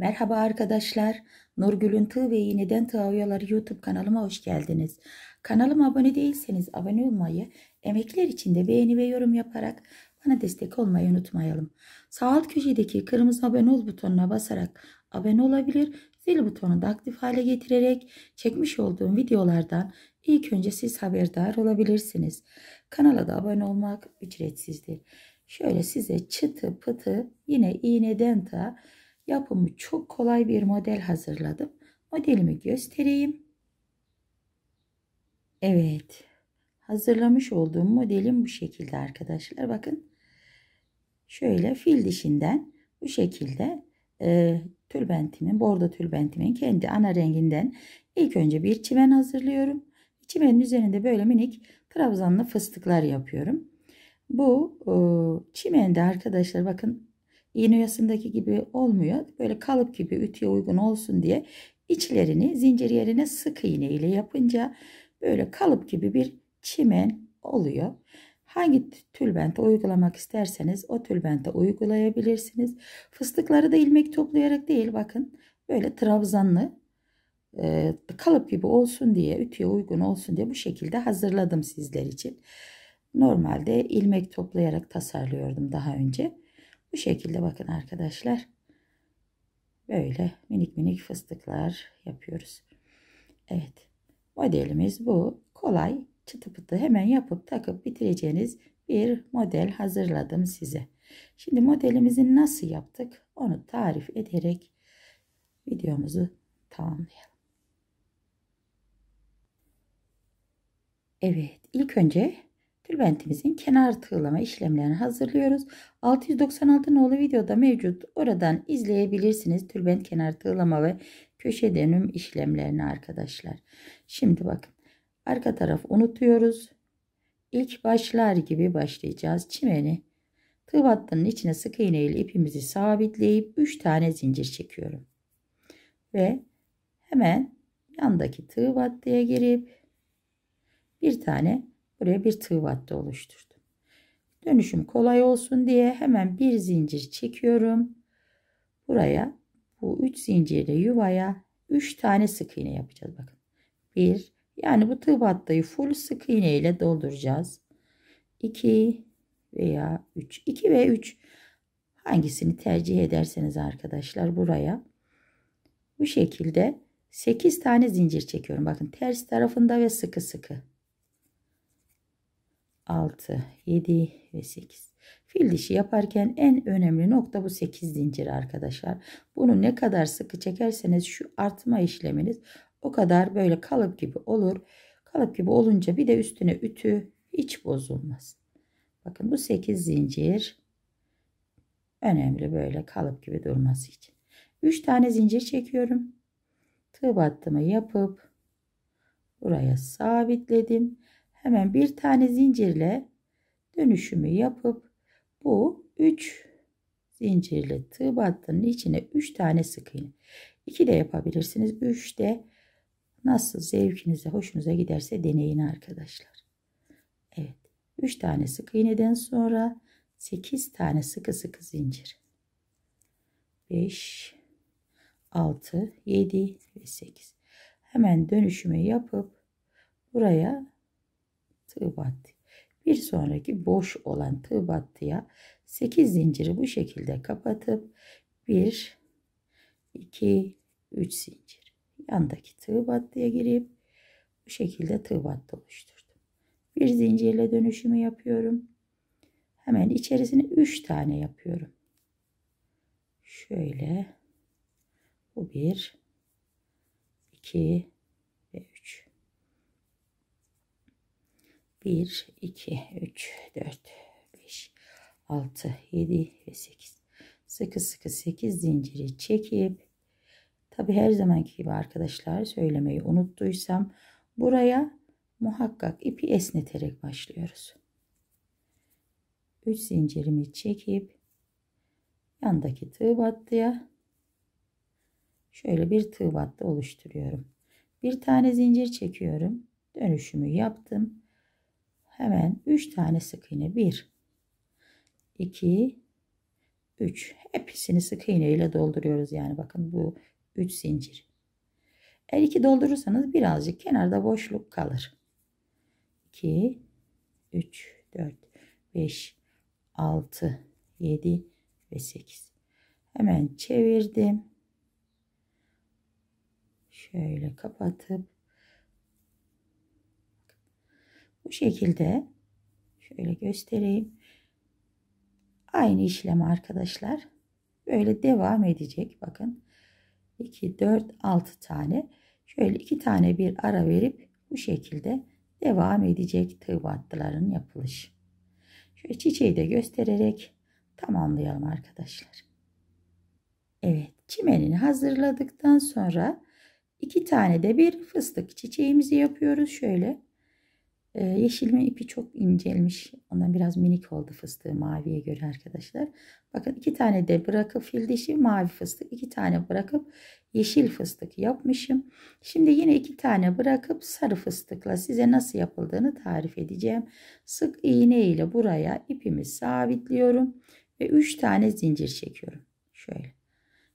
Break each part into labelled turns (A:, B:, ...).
A: Merhaba arkadaşlar. Nurgül'ün Tığ ve İğneden Tığ Oyaları YouTube kanalıma hoş geldiniz. Kanalıma abone değilseniz abone olmayı, emekler için de beğeni ve yorum yaparak bana destek olmayı unutmayalım. Sağ alt köşedeki kırmızı abone ol butonuna basarak abone olabilir, zil butonunu da aktif hale getirerek çekmiş olduğum videolardan ilk önce siz haberdar olabilirsiniz. Kanala da abone olmak ücretsizdir. Şöyle size çıtı pıtı yine iğneden ta yapımı çok kolay bir model hazırladım. Modelimi göstereyim. Evet. Hazırlamış olduğum modelim bu şekilde arkadaşlar. Bakın. Şöyle fil dişinden bu şekilde e, tülbentimin, bordo tülbentimin kendi ana renginden ilk önce bir çimen hazırlıyorum. Çimenin üzerinde böyle minik trabzanlı fıstıklar yapıyorum. Bu e, çimende arkadaşlar bakın iğne oyasındaki gibi olmuyor. Böyle kalıp gibi ütüye uygun olsun diye içlerini zincir yerine sık iğne ile yapınca böyle kalıp gibi bir çimen oluyor. Hangi tülbente uygulamak isterseniz o tülbente uygulayabilirsiniz. Fıstıkları da ilmek toplayarak değil bakın böyle trabzanlı e, kalıp gibi olsun diye ütüye uygun olsun diye bu şekilde hazırladım sizler için. Normalde ilmek toplayarak tasarlıyordum daha önce. Bu şekilde bakın arkadaşlar. Böyle minik minik fıstıklar yapıyoruz. Evet modelimiz bu. Kolay çıtı pıtı hemen yapıp takıp bitireceğiniz bir model hazırladım size. Şimdi modelimizi nasıl yaptık onu tarif ederek videomuzu tamamlayalım. Evet ilk önce tülbentimizin kenar tığlama işlemlerini hazırlıyoruz. 696 nolu videoda mevcut. Oradan izleyebilirsiniz tülbent kenar tığlama ve köşe dönüm işlemlerini arkadaşlar. Şimdi bakın arka taraf unutuyoruz. İlk başlar gibi başlayacağız. Çimeni tığ battının içine sık iğne ile ipimizi sabitleyip 3 tane zincir çekiyorum. Ve hemen yandaki tığ battıya girip bir tane Buraya bir tığ battı oluşturdum. Dönüşüm kolay olsun diye hemen bir zincir çekiyorum. Buraya bu 3 zincirle yuvaya 3 tane sık iğne yapacağız. Bakın 1 yani bu tığ battayı full sık iğne ile dolduracağız. 2 veya 3 2 ve 3 hangisini tercih ederseniz arkadaşlar buraya bu şekilde 8 tane zincir çekiyorum. Bakın ters tarafında ve sıkı sıkı. 6, 7 ve 8. Fil dişi yaparken en önemli nokta bu 8 zincir arkadaşlar. Bunu ne kadar sıkı çekerseniz şu artma işleminiz o kadar böyle kalıp gibi olur. Kalıp gibi olunca bir de üstüne ütü hiç bozulmaz. Bakın bu 8 zincir önemli böyle kalıp gibi durması için. 3 tane zincir çekiyorum. Tığ battımı yapıp buraya sabitledim hemen bir tane zincirle dönüşümü yapıp bu 3 zincirli tığ battının içine 3 tane sık iğne. 2 de yapabilirsiniz. 3 de nasıl zevkinize, hoşunuza giderse deneyin arkadaşlar. Evet. 3 tane sık iğneden sonra 8 tane sıkı sıkı zincir. 5 6 7 ve 8. Hemen dönüşümü yapıp buraya tığ battı. Bir sonraki boş olan tığ battıya 8 zinciri bu şekilde kapatıp 1 2 3 zincir yandaki tığ battıya girip bu şekilde tığ oluşturdum. Bir zincirle dönüşümü yapıyorum. Hemen içerisine 3 tane yapıyorum. Şöyle bu 1 2 1, 2, 3, 4, 5, 6, 7 ve 8. Sıkı sıkı 8 zinciri çekip tabi her zamanki gibi arkadaşlar söylemeyi unuttuysam buraya muhakkak ipi esneterek başlıyoruz. 3 zincirimi çekip yandaki tığ battıya şöyle bir tığ battı oluşturuyorum. Bir tane zincir çekiyorum. Dönüşümü yaptım. Hemen 3 tane sık iğne. 1, 2, 3. Hepsini sık iğne ile dolduruyoruz. Yani bakın bu 3 zincir. Eğer 2 doldurursanız birazcık kenarda boşluk kalır. 2, 3, 4, 5, 6, 7 ve 8. Hemen çevirdim. Şöyle kapatıp Bu şekilde şöyle göstereyim. Aynı işlem arkadaşlar. Böyle devam edecek. Bakın 2, 4, 6 tane. Şöyle 2 tane bir ara verip bu şekilde devam edecek tığ battıların yapılışı. Şöyle çiçeği de göstererek tamamlayalım arkadaşlar. Evet çimenini hazırladıktan sonra iki tane de bir fıstık çiçeğimizi yapıyoruz. Şöyle ee, yeşilme ipi çok incelmiş. Ondan biraz minik oldu fıstığı maviye göre arkadaşlar. Bakın iki tane de bırakıp fil dişi mavi fıstık. iki tane bırakıp yeşil fıstık yapmışım. Şimdi yine iki tane bırakıp sarı fıstıkla size nasıl yapıldığını tarif edeceğim. Sık iğne ile buraya ipimi sabitliyorum. Ve üç tane zincir çekiyorum. Şöyle.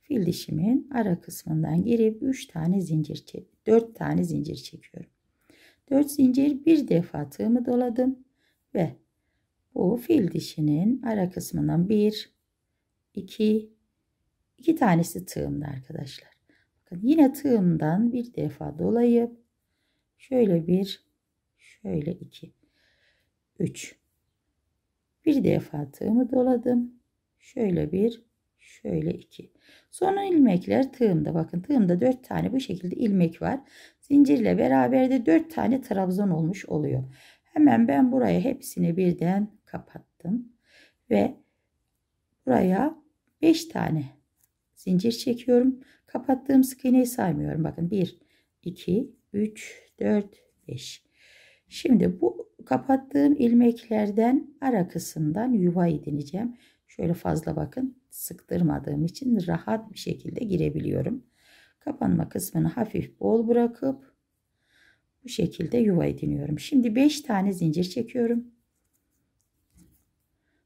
A: Fil dişimin ara kısmından girip üç tane zincir, dört tane zincir çekiyorum. 4 zincir bir defa tığımı doladım ve bu fil dişinin ara kısmından 1 2 2 tanesi tığımda arkadaşlar. Bakın yine tığımdan bir defa dolayıp şöyle bir şöyle 2 3 bir defa tığımı doladım. Şöyle bir şöyle iki. Sonra ilmekler tığımda bakın tığımda dört tane bu şekilde ilmek var. Zincirle beraber de 4 tane trabzan olmuş oluyor. Hemen ben buraya hepsini birden kapattım. Ve buraya 5 tane zincir çekiyorum. Kapattığım sık iğneyi saymıyorum. Bakın 1, 2, 3, 4, 5. Şimdi bu kapattığım ilmeklerden ara kısımdan yuva edineceğim. Şöyle fazla bakın sıktırmadığım için rahat bir şekilde girebiliyorum. Kapanma kısmını hafif bol bırakıp bu şekilde yuva ediniyorum. Şimdi 5 tane zincir çekiyorum.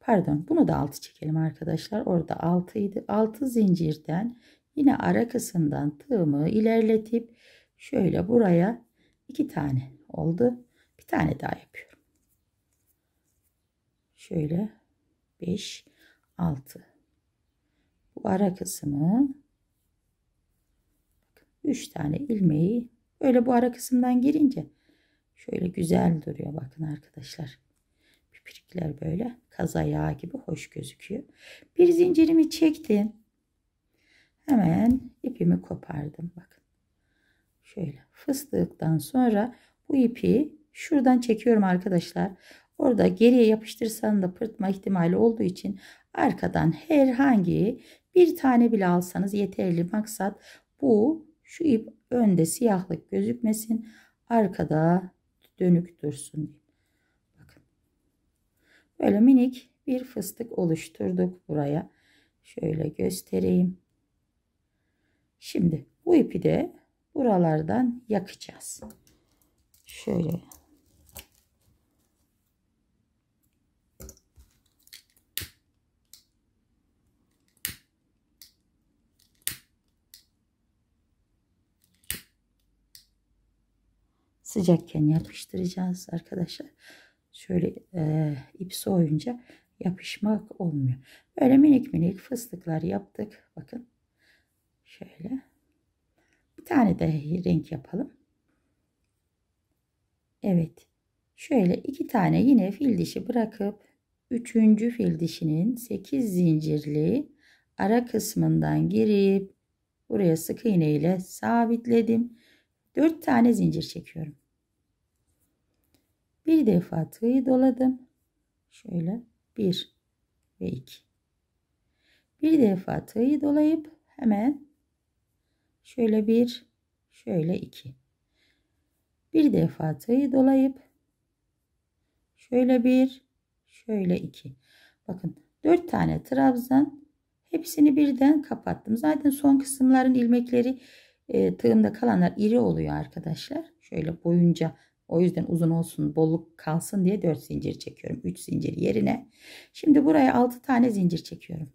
A: Pardon bunu da 6 çekelim arkadaşlar. Orada 6 idi. 6 zincirden yine ara kısımdan tığımı ilerletip şöyle buraya 2 tane oldu. Bir tane daha yapıyorum. Şöyle 5 6 bu ara kısmı 3 tane ilmeği öyle bu ara kısımdan girince şöyle güzel duruyor bakın arkadaşlar. Pipirikler böyle kaza yağı gibi hoş gözüküyor. Bir zincirimi çektim. Hemen ipimi kopardım bakın. Şöyle fıstıktan sonra bu ipi şuradan çekiyorum arkadaşlar. Orada geriye yapıştırsan da pırtma ihtimali olduğu için arkadan herhangi bir tane bile alsanız yeterli. Maksat bu şu ip önde siyahlık gözükmesin. Arkada dönük dursun diye. Bakın. Böyle minik bir fıstık oluşturduk buraya. Şöyle göstereyim. Şimdi bu ipi de buralardan yakacağız. Şöyle sıcakken yapıştıracağız arkadaşlar. Şöyle e, ip soğuyunca yapışmak olmuyor. Böyle minik minik fıstıklar yaptık. Bakın şöyle. Bir tane de renk yapalım. Evet. Şöyle iki tane yine fil dişi bırakıp üçüncü fil dişinin 8 zincirli ara kısmından girip buraya sık iğne ile sabitledim. 4 tane zincir çekiyorum. Bir defa tığı doladım. Şöyle 1 ve 2. Bir defa tığı dolayıp hemen şöyle 1, şöyle 2. Bir defa tığı dolayıp şöyle 1, şöyle 2. Bakın 4 tane trabzan hepsini birden kapattım. Zaten son kısımların ilmekleri e, tığımda kalanlar iri oluyor arkadaşlar. Şöyle boyunca o yüzden uzun olsun, bolluk kalsın diye 4 zincir çekiyorum. 3 zincir yerine. Şimdi buraya 6 tane zincir çekiyorum.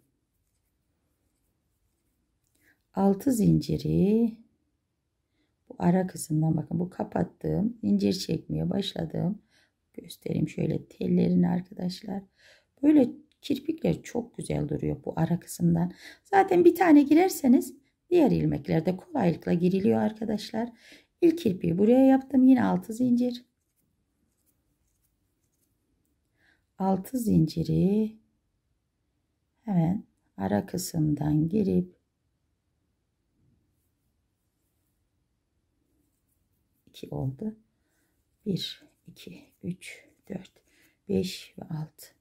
A: 6 zinciri bu ara kısımdan bakın bu kapattığım zincir çekmeye başladım. Göstereyim şöyle tellerini arkadaşlar. Böyle kirpikler çok güzel duruyor bu ara kısımdan. Zaten bir tane girerseniz diğer ilmeklerde kolaylıkla giriliyor arkadaşlar. İlk kirpiği buraya yaptım. Yine 6 zincir. 6 zinciri hemen ara kısımdan girip iki oldu. 1, 2, 3, 4, 5 ve 6.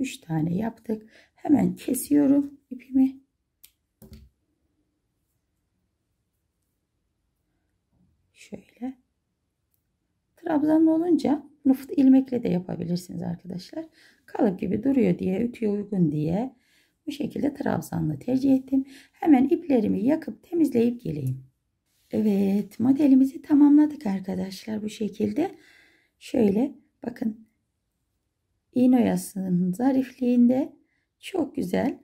A: 3 tane yaptık. Hemen kesiyorum ipimi. Şöyle. Trabzanlı olunca bunu ilmekle de yapabilirsiniz arkadaşlar. Kalıp gibi duruyor diye, ütüye uygun diye bu şekilde trabzanlı tercih ettim. Hemen iplerimi yakıp temizleyip geleyim. Evet modelimizi tamamladık arkadaşlar bu şekilde. Şöyle bakın İğne oyasının zarifliğinde çok güzel,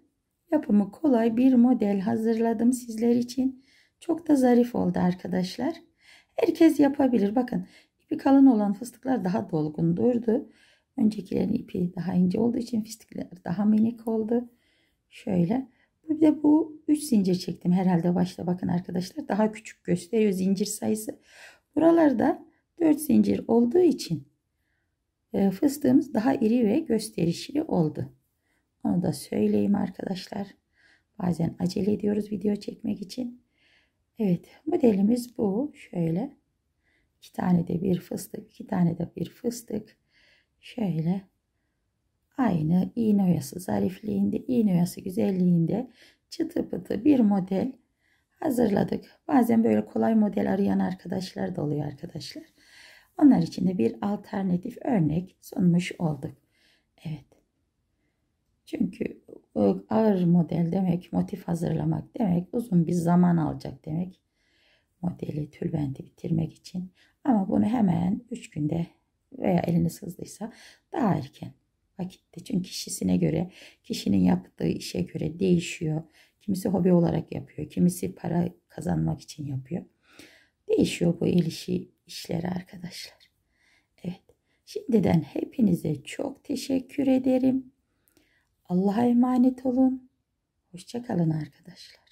A: yapımı kolay bir model hazırladım sizler için. Çok da zarif oldu arkadaşlar. Herkes yapabilir. Bakın ipi kalın olan fıstıklar daha dolgun durdu. Öncekilerin ipi daha ince olduğu için fıstıklar daha minik oldu. Şöyle. Bir de bu 3 zincir çektim herhalde başta. Bakın arkadaşlar daha küçük gösteriyor zincir sayısı. Buralarda 4 zincir olduğu için ee, fıstığımız daha iri ve gösterişli oldu. Onu da söyleyeyim arkadaşlar. Bazen acele ediyoruz video çekmek için. Evet modelimiz bu. Şöyle iki tane de bir fıstık, iki tane de bir fıstık. Şöyle aynı iğne oyası zarifliğinde, iğne oyası güzelliğinde çıtı pıtı bir model hazırladık. Bazen böyle kolay model arayan arkadaşlar da oluyor arkadaşlar. Onlar için de bir alternatif örnek sunmuş olduk. Evet. Çünkü ağır model demek motif hazırlamak demek uzun bir zaman alacak demek. Modeli tülbenti bitirmek için. Ama bunu hemen 3 günde veya eliniz hızlıysa daha erken vakitte. Çünkü kişisine göre, kişinin yaptığı işe göre değişiyor. Kimisi hobi olarak yapıyor, kimisi para kazanmak için yapıyor. Değişiyor bu ilişki işleri arkadaşlar. Evet. Şimdiden hepinize çok teşekkür ederim. Allah'a emanet olun. Hoşçakalın arkadaşlar.